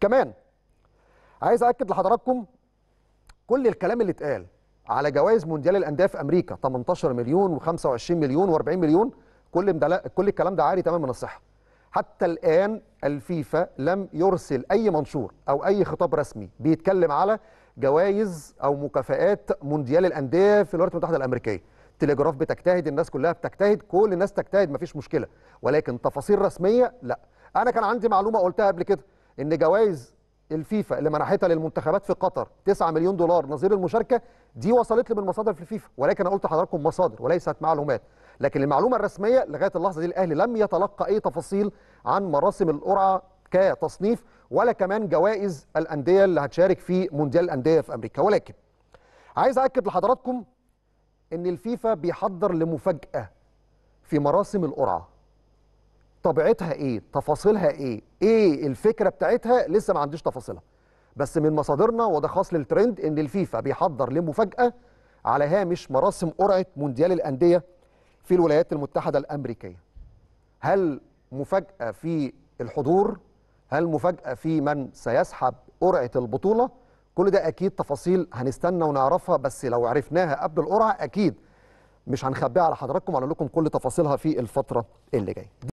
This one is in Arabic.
كمان عايز اكد لحضراتكم كل الكلام اللي اتقال على جوائز مونديال الانديه في امريكا 18 مليون و25 مليون و40 مليون كل مدل... كل الكلام ده عاري تمام من الصحه حتى الان الفيفا لم يرسل اي منشور او اي خطاب رسمي بيتكلم على جوائز او مكافئات مونديال الانديه في الولايات المتحده الامريكيه التليجراف بتجتهد الناس كلها بتجتهد كل الناس تجتهد مفيش مشكله ولكن تفاصيل رسميه لا انا كان عندي معلومه قلتها قبل كده ان جوائز الفيفا اللي منحتها للمنتخبات في قطر 9 مليون دولار نظير المشاركه دي وصلت لي من مصادر في الفيفا ولكن انا قلت لحضراتكم مصادر وليست معلومات لكن المعلومه الرسميه لغايه اللحظه دي الاهلي لم يتلقى اي تفاصيل عن مراسم القرعه كتصنيف ولا كمان جوائز الانديه اللي هتشارك في مونديال الانديه في امريكا ولكن عايز اكد لحضراتكم ان الفيفا بيحضر لمفاجاه في مراسم القرعه طبيعتها ايه تفاصيلها ايه ايه الفكره بتاعتها لسه ما عنديش تفاصيلها بس من مصادرنا وده خاص للترند ان الفيفا بيحضر لمفاجاه على هامش مراسم قرعه مونديال الانديه في الولايات المتحده الامريكيه هل مفاجاه في الحضور هل مفاجاه في من سيسحب قرعه البطوله كل ده اكيد تفاصيل هنستنى ونعرفها بس لو عرفناها قبل القرعه اكيد مش هنخبيها على حضراتكم وهنقول لكم كل تفاصيلها في الفتره اللي جايه